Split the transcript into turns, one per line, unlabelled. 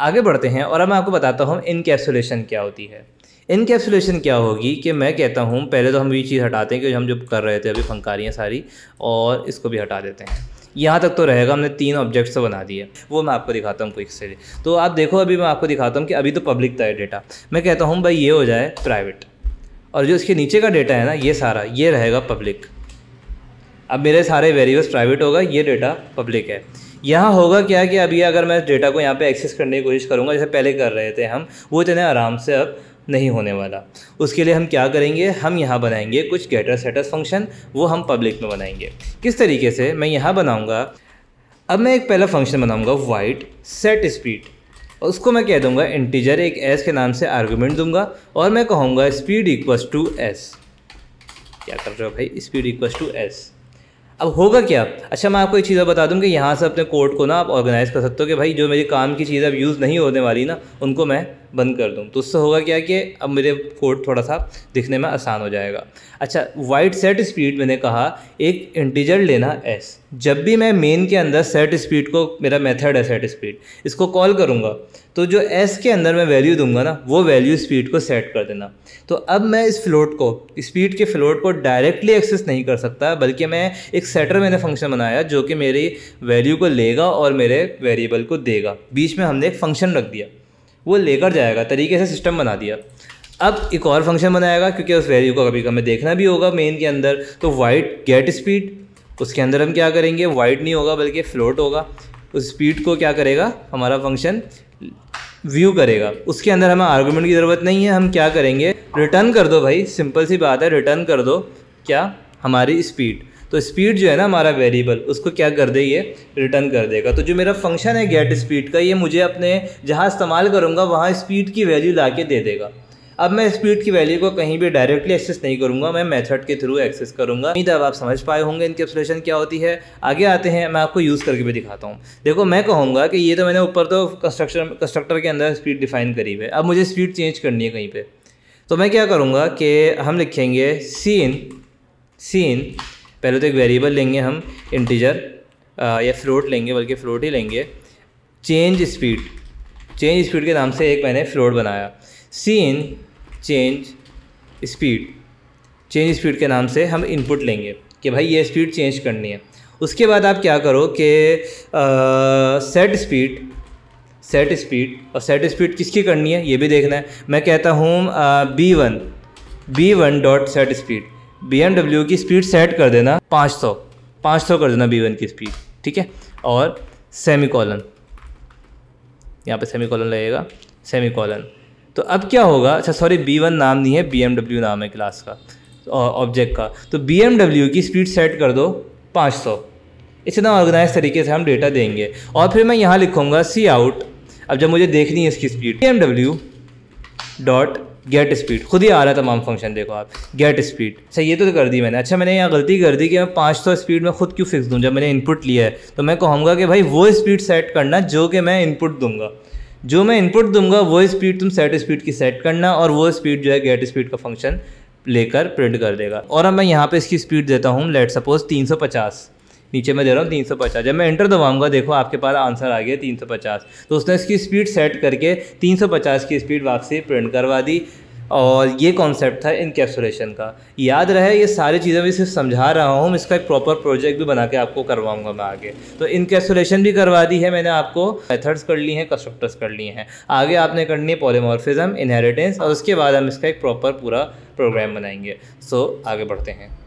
आगे बढ़ते हैं और अब मैं आपको बताता हूँ इनकेप्सुलेशन क्या होती है इनकेप्सुलेशन क्या होगी कि मैं कहता हूँ पहले तो हम ये चीज़ हटाते हैं कि हम जो कर रहे थे अभी फंकारियाँ सारी और इसको भी हटा देते हैं यहाँ तक तो रहेगा हमने तीन ऑब्जेक्ट्स तो बना दिए वो मैं आपको दिखाता हूँ क्विक से तो आप देखो अभी मैं आपको दिखाता हूँ कि अभी तो पब्लिक था डेटा मैं कहता हूँ भाई ये हो जाए प्राइवेट और जो इसके नीचे का डेटा है ना ये सारा ये रहेगा पब्लिक अब मेरे सारे वेरियबल्स प्राइवेट होगा ये डेटा पब्लिक है यहाँ होगा क्या कि अभी अगर मैं डेटा को यहाँ पे एक्सेस करने की कोशिश करूँगा जैसे पहले कर रहे थे हम वो इतने आराम से अब नहीं होने वाला उसके लिए हम क्या करेंगे हम यहाँ बनाएंगे कुछ गेटर सेटर्स फंक्शन वो हम पब्लिक में बनाएंगे किस तरीके से मैं यहाँ बनाऊँगा अब मैं एक पहला फंक्शन बनाऊँगा वाइट सेट स्पीड और उसको मैं कह दूँगा इंटीजर एक एस के नाम से आर्गूमेंट दूंगा और मैं कहूँगा स्पीड इक्वस टू एस क्या कर रहे हो भाई स्पीड इक्वस टू एस अब होगा क्या अच्छा मैं आपको एक चीज़ बता दूँ कि यहाँ से अपने कोर्ट को ना आप ऑर्गेनाइज़ कर सकते हो कि भाई जो मेरे काम की चीज़ अब यूज़ नहीं होने वाली ना उनको मैं बंद कर दूँ तो उससे होगा क्या कि अब मेरे कोड थोड़ा सा दिखने में आसान हो जाएगा अच्छा वाइट सेट स्पीड मैंने कहा एक इंटीजर लेना एस जब भी मैं मेन के अंदर सेट स्पीड को मेरा मेथड है सेट स्पीड इसको कॉल करूँगा तो जो एस के अंदर मैं वैल्यू दूंगा ना वो वैल्यू स्पीड को सेट कर देना तो अब मैं इस फ्लोट को स्पीड के फ्लोट को डायरेक्टली एक्सेस नहीं कर सकता बल्कि मैं एक सेटर मैंने फंक्शन बनाया जो कि मेरी वैल्यू को लेगा और मेरे वेरिएबल को देगा बीच में हमने एक फंक्शन रख दिया वो लेकर जाएगा तरीके से सिस्टम बना दिया अब एक और फंक्शन बनाएगा क्योंकि उस वैल्यू को कभी कभी देखना भी होगा मेन के अंदर तो वाइट गेट स्पीड उसके अंदर हम क्या करेंगे वाइट नहीं होगा बल्कि फ्लोट होगा उस स्पीड को क्या करेगा हमारा फंक्शन व्यू करेगा उसके अंदर हमें आर्गूमेंट की ज़रूरत नहीं है हम क्या करेंगे रिटर्न कर दो भाई सिंपल सी बात है रिटर्न कर दो क्या हमारी स्पीड तो स्पीड जो है ना हमारा वेरिएबल उसको क्या कर दे ये रिटर्न कर देगा तो जो मेरा फंक्शन है गेट स्पीड का ये मुझे अपने जहाँ इस्तेमाल करूँगा वहाँ स्पीड की वैल्यू ला के दे देगा अब मैं स्पीड की वैल्यू को कहीं भी डायरेक्टली एक्सेस नहीं करूँगा मैं मेथड के थ्रू एक्सेस करूँगा तो अब आप समझ पाए होंगे इनकी एप्सलेशन क्या होती है आगे आते हैं मैं आपको यूज़ करके भी दिखाता हूँ देखो मैं कहूँगा कि ये तो मैंने ऊपर तो कंस्ट्रक्शन कंस्ट्रक्टर के अंदर स्पीड डिफाइन करी है अब मुझे स्पीड चेंज करनी है कहीं पर तो मैं क्या करूँगा कि हम लिखेंगे सीन सीन पहले तो एक वेरिएबल लेंगे हम इंटीजर या फ्लोट लेंगे बल्कि फ्लोट ही लेंगे चेंज स्पीड चेंज स्पीड के नाम से एक मैंने फ्लोट बनाया सी इन चेंज स्पीड चेंज स्पीड के नाम से हम इनपुट लेंगे कि भाई ये स्पीड चेंज करनी है उसके बाद आप क्या करो कि सेट स्पीड सेट स्पीड और सेट स्पीड किसकी करनी है ये भी देखना है मैं कहता हूँ B one B one dot set speed B की स्पीड सेट कर देना 500 500 कर देना बी की स्पीड ठीक है और सेमी कॉलन यहाँ पर सेमी कॉलन लगेगा सेमी कॉलन तो अब क्या होगा अच्छा सॉरी बी वन नाम नहीं है बी नाम है क्लास का ऑब्जेक्ट का तो बी की स्पीड सेट कर दो 500 इतना ऑर्गेनाइज तरीके से हम डेटा देंगे और फिर मैं यहाँ लिखूँगा सी आउट अब जब मुझे देखनी है इसकी speed B dot get speed खुद ही आ रहा है तमाम फंक्शन देखो आप गेट स्पीड अच्छा ये तो कर दी मैंने अच्छा मैंने यहाँ गलती कर दी कि मैं पाँच सौ स्पीड में खुद क्यों फिक्स दूँ जब मैंने इनपुट लिया है तो मैं कहूँगा कि भाई वो स्पीड सेट करना जो कि मैं इनपुट दूंगा जो मैं इनपुट दूंगा वो स्पीड तुम सेट स्पीड की सेट करना और वो स्पीड जो है गेट स्पीड का फंक्शन लेकर प्रिंट कर देगा और अब मैं यहाँ पे इसकी स्पीड देता हूँ लेट सपोज 350 नीचे मैं दे रहा हूँ तीन सौ पचास जब मैं इंटर दबाऊंगा देखो आपके पास आंसर आ गया तीन सौ पचास तो उसने इसकी स्पीड सेट करके तीन सौ पचास की स्पीड वापसी प्रिंट करवा दी और ये कॉन्सेप्ट था इनकेप्सुलेशन का याद रहे ये सारी चीज़ें भी सिर्फ समझा रहा हूँ इसका एक प्रॉपर प्रोजेक्ट भी बना के आपको करवाऊंगा मैं आगे तो इनकेप्सुलेशन भी करवा दी है मैंने आपको मेथड्स कर ली हैं कंस्ट्रक्टर्स कर लिए हैं आगे आपने करनी है पॉलीमॉर्फिज्म इनहेरिटेंस और उसके बाद हम इसका एक प्रॉपर पूरा प्रोग्राम बनाएंगे सो आगे बढ़ते हैं